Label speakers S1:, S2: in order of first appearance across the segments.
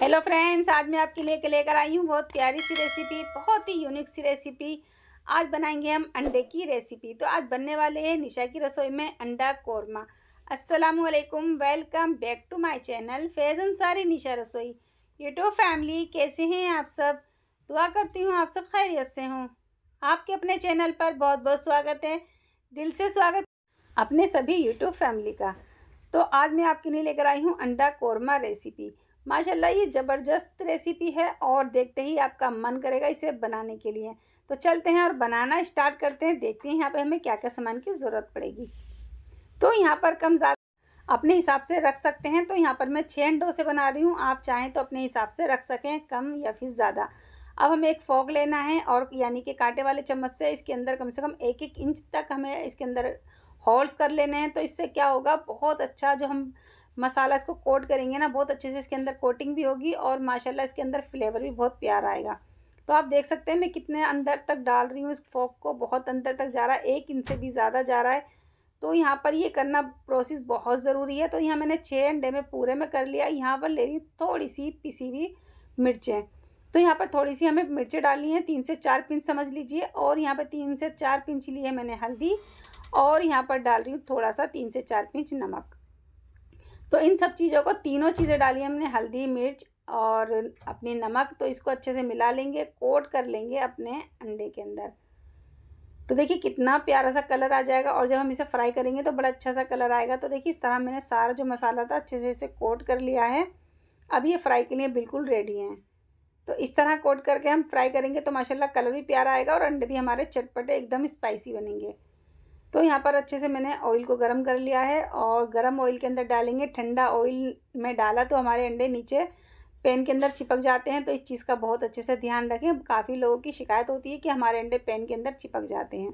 S1: hello friends आज मैं आपके लिए लेकर आई हूँ बहुत प्यारी सी रेसिपी बहुत ही यूनिक सी रेसिपी आज बनाएंगे हम अंडे की रेसिपी तो आज बनने वाले हैं निशा की रसोई में अंडा कौरमा अस्सलाम वालेकुम welcome back to my channel Faizan सारी निशा रसोई यूट्यूब फैमिली तो कैसे हैं आप सब दुआ करती हूँ आप सब खैरियत से हों आपके अपने चैनल पर बहुत बहुत स्वागत है दिल से स्वागत अपने सभी यूट्यूब फैमिली का तो आज मैं आपके लिए लेकर आई हूँ अंडा कौरमा रेसिपी माशाल्लाह ये ज़बरदस्त रेसिपी है और देखते ही आपका मन करेगा इसे बनाने के लिए तो चलते हैं और बनाना स्टार्ट करते हैं देखते हैं यहाँ पे हमें क्या क्या सामान की ज़रूरत पड़ेगी तो यहाँ पर कम ज़्यादा अपने हिसाब से रख सकते हैं तो यहाँ पर मैं छः अंडों से बना रही हूँ आप चाहें तो अपने हिसाब से रख सकें कम या फिर ज़्यादा अब हमें एक फॉग लेना है और यानी कि कांटे वाले चम्मच से इसके अंदर कम से कम एक एक इंच तक हमें इसके अंदर होल्स कर लेने हैं तो इससे क्या होगा बहुत अच्छा जो हम मसाला इसको कोट करेंगे ना बहुत अच्छे से इसके अंदर कोटिंग भी होगी और माशाल्लाह इसके अंदर फ्लेवर भी बहुत प्यार आएगा तो आप देख सकते हैं मैं कितने अंदर तक डाल रही हूँ इस फोक को बहुत अंदर तक जा रहा है एक इंच से भी ज़्यादा जा रहा है तो यहाँ पर ये करना प्रोसेस बहुत ज़रूरी है तो यहाँ मैंने छः अंडे में पूरे में कर लिया यहाँ पर ले रही हूँ थोड़ी सी पिसी हुई मिर्चें तो यहाँ पर थोड़ी सी हमें मिर्चें डाली हैं तीन से चार पिंच समझ लीजिए और यहाँ पर तीन से चार पिंच ली है मैंने हल्दी और यहाँ पर डाल रही हूँ थोड़ा सा तीन से चार पिंच नमक तो इन सब चीज़ों को तीनों चीज़ें डाली हमने हल्दी मिर्च और अपने नमक तो इसको अच्छे से मिला लेंगे कोट कर लेंगे अपने अंडे के अंदर तो देखिए कितना प्यारा सा कलर आ जाएगा और जब हम इसे फ्राई करेंगे तो बड़ा अच्छा सा कलर आएगा तो देखिए इस तरह मैंने सारा जो मसाला था अच्छे से इसे कोट कर लिया है अब ये फ्राई के लिए बिल्कुल रेडी हैं तो इस तरह कोट करके हम फ्राई करेंगे तो माशाल्लाह कलर भी प्यारा आएगा और अंडे भी हमारे चटपटे एकदम स्पाइसी बनेंगे तो यहाँ पर अच्छे से मैंने ऑयल को गर्म कर लिया है और गर्म ऑयल के अंदर डालेंगे ठंडा ऑयल में डाला तो हमारे अंडे नीचे पेन के अंदर चिपक जाते हैं तो इस चीज़ का बहुत अच्छे से ध्यान रखें काफ़ी लोगों की शिकायत होती है कि हमारे अंडे पेन के अंदर चिपक जाते हैं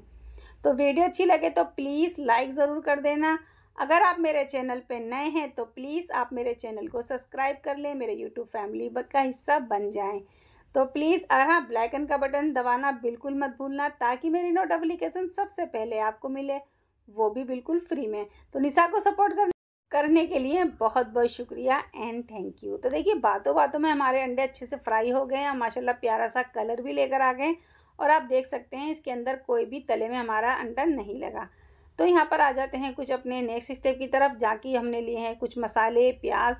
S1: तो वीडियो अच्छी लगे तो प्लीज़ लाइक ज़रूर कर देना अगर आप मेरे चैनल पर नए हैं तो प्लीज़ आप मेरे चैनल को सब्सक्राइब कर लें मेरे यूट्यूब फैमिली का हिस्सा बन जाएं तो प्लीज़ और हाँ ब्लैक का बटन दबाना बिल्कुल मत भूलना ताकि मेरी नोट नोटिफिकेशन सबसे पहले आपको मिले वो भी बिल्कुल फ्री में तो निशा को सपोर्ट कर करने के लिए बहुत बहुत शुक्रिया एंड थैंक यू तो देखिए बातों बातों में हमारे अंडे अच्छे से फ्राई हो गए हैं माशाल्लाह प्यारा सा कलर भी लेकर आ गए और आप देख सकते हैं इसके अंदर कोई भी तले में हमारा अंडा नहीं लगा तो यहाँ पर आ जाते हैं कुछ अपने नेक्स्ट स्टेप की तरफ जाके हमने लिए हैं कुछ मसाले प्याज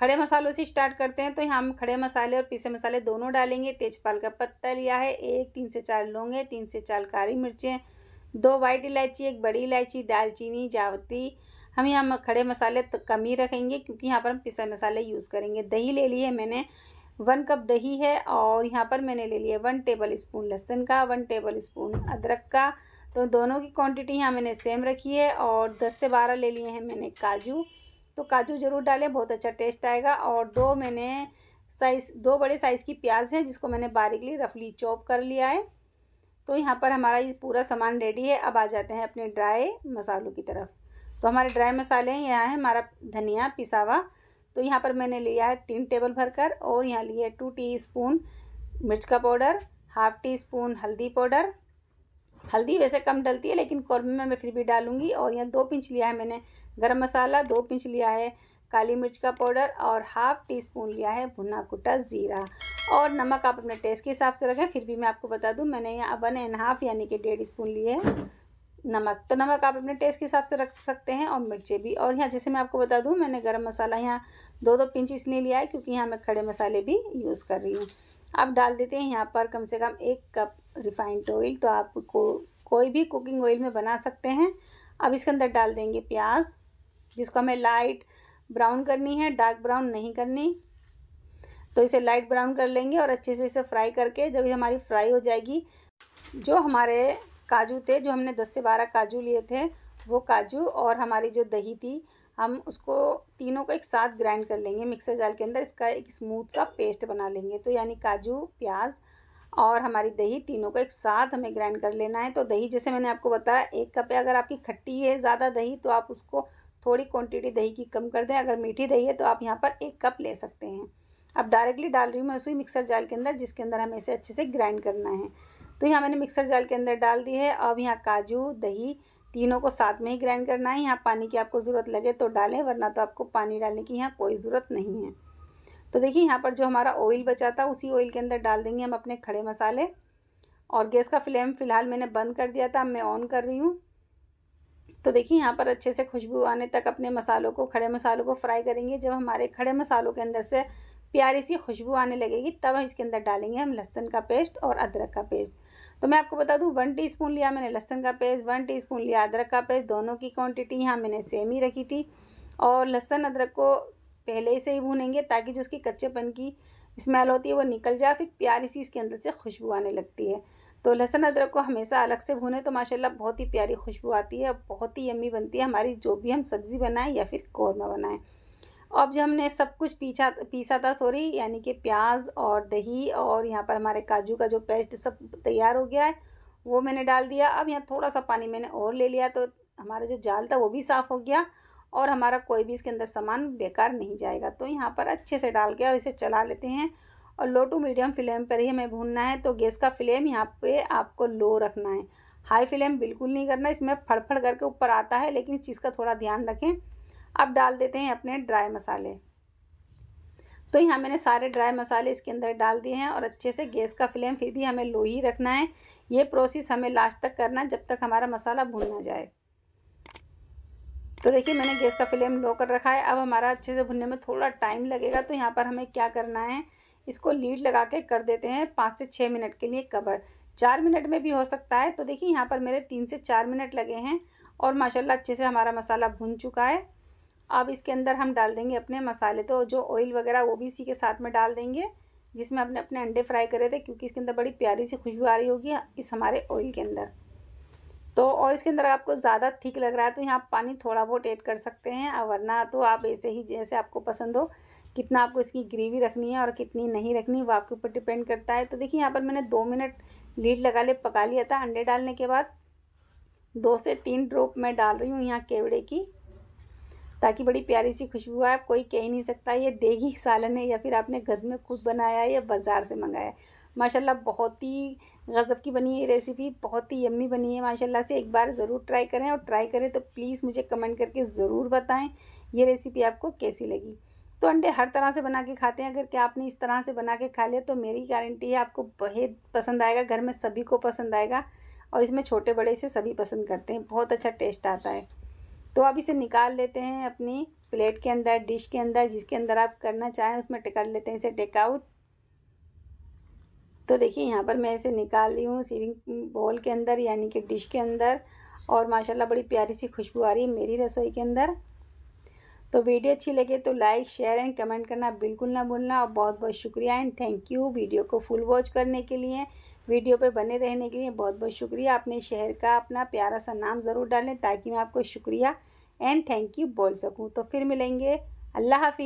S1: खड़े मसालों से स्टार्ट करते हैं तो यहाँ हम खड़े मसाले और पीसे मसाले दोनों डालेंगे तेजपाल का पत्ता लिया है एक तीन से चार लौंगे तीन से चार काली मिर्चें दो वाइट इलायची एक बड़ी इलायची दालचीनी जावती हम यहाँ खड़े मसाले तो कम ही रखेंगे क्योंकि यहाँ पर हम पिसे मसाले यूज़ करेंगे दही ले ली है मैंने वन कप दही है और यहाँ पर मैंने ले लिया वन टेबल स्पून लहसुन का वन टेबल स्पून अदरक का तो दोनों की क्वांटिटी यहाँ मैंने सेम रखी है और दस से बारह ले लिए हैं मैंने काजू तो काजू ज़रूर डालें बहुत अच्छा टेस्ट आएगा और दो मैंने साइज़ दो बड़े साइज़ की प्याज है जिसको मैंने बारीकली रफली चॉप कर लिया है तो यहाँ पर हमारा ये पूरा सामान रेडी है अब आ जाते हैं अपने ड्राई मसालों की तरफ तो हमारे ड्राई मसाले हैं यहाँ है हमारा धनिया पिसावा तो यहाँ पर मैंने लिया है तीन टेबल भरकर और यहाँ लिया है टू टी स्पून मिर्च का पाउडर हाफ़ टी स्पून हल्दी पाउडर हल्दी वैसे कम डलती है लेकिन कौरमे में मैं फिर भी डालूंगी और यहाँ दो पिंच लिया है मैंने गरम मसाला दो पिंच लिया है काली मिर्च का पाउडर और हाफ़ टी स्पून लिया है भुना कुटा ज़ीरा और नमक आप अपने टेस्ट के हिसाब से रखें फिर भी मैं आपको बता दूँ मैंने यहाँ वन एंड हाफ़ यानी कि डेढ़ स्पून लिए है नमक तो नमक आप अपने टेस्ट के हिसाब से रख सकते हैं और मिर्चें भी और यहाँ जैसे मैं आपको बता दूँ मैंने गर्म मसाला यहाँ दो दो पिंच इसलिए लिया है क्योंकि यहाँ मैं खड़े मसाले भी यूज़ कर रही हूँ आप डाल देते हैं यहाँ पर कम से कम एक कप रिफाइंड ऑयल तो आप को, कोई भी कुकिंग ऑयल में बना सकते हैं अब इसके अंदर डाल देंगे प्याज जिसको हमें लाइट ब्राउन करनी है डार्क ब्राउन नहीं करनी तो इसे लाइट ब्राउन कर लेंगे और अच्छे से इसे फ्राई करके जब ये हमारी फ्राई हो जाएगी जो हमारे काजू थे जो हमने दस से बारह काजू लिए थे वो काजू और हमारी जो दही थी हम उसको तीनों को एक साथ ग्राइंड कर लेंगे मिक्सर जाल के अंदर इसका एक स्मूथ सा पेस्ट बना लेंगे तो यानी काजू प्याज और हमारी दही तीनों को एक साथ हमें ग्राइंड कर लेना है तो दही जैसे मैंने आपको बताया एक कप है अगर आपकी खट्टी है ज़्यादा दही तो आप उसको थोड़ी क्वांटिटी दही की कम कर दें अगर मीठी दही है तो आप यहाँ पर एक कप ले सकते हैं अब डायरेक्टली डाल रही हूँ मैं उसी मिक्सर जाल के अंदर जिसके अंदर हमें इसे अच्छे से ग्राइंड करना है तो यहाँ मैंने मिक्सर जाल के अंदर डाल दी है अब यहाँ काजू दही तीनों को साथ में ही ग्राइंड करना है यहाँ पानी की आपको ज़रूरत लगे तो डालें वरना तो आपको पानी डालने की यहाँ कोई ज़रूरत नहीं है तो देखिए यहाँ पर जो हमारा ऑयल बचा था उसी ऑयल के अंदर डाल देंगे हम अपने खड़े मसाले और गैस का फ्लेम फ़िलहाल मैंने बंद कर दिया था अब मैं ऑन कर रही हूँ तो देखिए यहाँ पर अच्छे से खुशबू आने तक अपने मसालों को खड़े मसालों को फ्राई करेंगे जब हमारे खड़े मसालों के अंदर से प्यारी सी खुशबू आने लगेगी तब इसके अंदर डालेंगे हम लहसुन का पेस्ट और अदरक का पेस्ट तो मैं आपको बता दूं वन टीस्पून लिया मैंने लहसन का पेस्ट वन टीस्पून लिया अदरक का पेस्ट दोनों की क्वांटिटी यहाँ मैंने सेम ही रखी थी और लहसन अदरक को पहले से ही भूनेंगे ताकि जो उसकी कच्चेपन की स्मेल होती है वो निकल जाए फिर प्यारी सी इसके अंदर से खुशबू आने लगती है तो लहसन अदरक को हमेशा अलग से भूने तो माशाल्लाह बहुत ही प्यारी खुशबू आती है और बहुत ही यम्मी बनती है हमारी जो भी हम सब्ज़ी बनाएं या फिर कौरमा बनाएं अब जो हमने सब कुछ पीछा पीसा था सॉरी यानी कि प्याज और दही और यहाँ पर हमारे काजू का जो पेस्ट सब तैयार हो गया है वो मैंने डाल दिया अब यहाँ थोड़ा सा पानी मैंने और ले लिया तो हमारा जो जाल था वो भी साफ़ हो गया और हमारा कोई भी इसके अंदर सामान बेकार नहीं जाएगा तो यहाँ पर अच्छे से डाल के और इसे चला लेते हैं और लो टू मीडियम फ्लेम पर ही हमें भूनना है तो गैस का फ्लेम यहाँ पे आपको लो रखना है हाई फ्लेम बिल्कुल नहीं करना इसमें फड़फड़ करके ऊपर आता है लेकिन इस चीज़ का थोड़ा ध्यान रखें अब डाल देते हैं अपने ड्राई मसाले तो यहाँ मैंने सारे ड्राई मसाले इसके अंदर डाल दिए हैं और अच्छे से गैस का फ्लेम फिर भी हमें लो ही रखना है ये प्रोसेस हमें लास्ट तक करना है जब तक हमारा मसाला भुन ना जाए तो देखिए मैंने गैस का फ्लेम लो कर रखा है अब हमारा अच्छे से भुनने में थोड़ा टाइम लगेगा तो यहाँ पर हमें क्या करना है इसको लीड लगा के कर देते हैं पाँच से छः मिनट के लिए कवर चार मिनट में भी हो सकता है तो देखिए यहाँ पर मेरे तीन से चार मिनट लगे हैं और माशाल्लाह अच्छे से हमारा मसाला भुन चुका है अब इसके अंदर हम डाल देंगे अपने मसाले तो जो ऑयल वगैरह वो भी इसी के साथ में डाल देंगे जिसमें अपने अपने अंडे फ्राई करे थे क्योंकि इसके अंदर बड़ी प्यारी सी खुशबू आ रही होगी इस हमारे ऑयल के अंदर तो और इसके अंदर आपको ज़्यादा ठीक लग रहा है तो यहाँ आप पानी थोड़ा बहुत ऐड कर सकते हैं और वरना तो आप ऐसे ही जैसे आपको पसंद हो कितना आपको इसकी ग्रेवी रखनी है और कितनी नहीं रखनी वो आपके ऊपर डिपेंड करता है तो देखिए यहाँ पर मैंने दो मिनट लीड लगा ले पका लिया था अंडे डालने के बाद दो से तीन ड्रॉप मैं डाल रही हूँ यहाँ केवड़े की ताकि बड़ी प्यारी सी खुशबू आए कोई कह ही नहीं सकता ये देगी सालन है या फिर आपने घर में खुद बनाया है या बाज़ार से मंगाया है माशाल्लाह बहुत ही गज़ब की बनी है ये रेसिपी बहुत ही यम्मी बनी है माशाल्लाह से एक बार ज़रूर ट्राई करें और ट्राई करें तो प्लीज़ मुझे कमेंट करके ज़रूर बताएं ये रेसिपी आपको कैसी लगी तो अंडे हर तरह से बना के खाते हैं अगर क्या आपने इस तरह से बना के खा लिया तो मेरी गारंटी है आपको बहुत पसंद आएगा घर में सभी को पसंद आएगा और इसमें छोटे बड़े से सभी पसंद करते हैं बहुत अच्छा टेस्ट आता है तो आप इसे निकाल लेते हैं अपनी प्लेट के अंदर डिश के अंदर जिसके अंदर आप करना चाहें उसमें कर लेते हैं इसे टेकआउट तो देखिए यहाँ पर मैं इसे निकाल ली हूँ सीविंग बॉल के अंदर यानी कि डिश के अंदर और माशाल्लाह बड़ी प्यारी सी खुशबू आ रही है मेरी रसोई के अंदर तो वीडियो अच्छी लगे तो लाइक शेयर एंड कमेंट करना बिल्कुल ना भूलना और बहुत बहुत शुक्रिया एंड थैंक यू वीडियो को फुल वॉच करने के लिए वीडियो पे बने रहने के लिए बहुत बहुत शुक्रिया अपने शहर का अपना प्यारा सा नाम ज़रूर डालें ताकि मैं आपको शुक्रिया एंड थैंक यू बोल सकूँ तो फिर मिलेंगे अल्लाह हाफि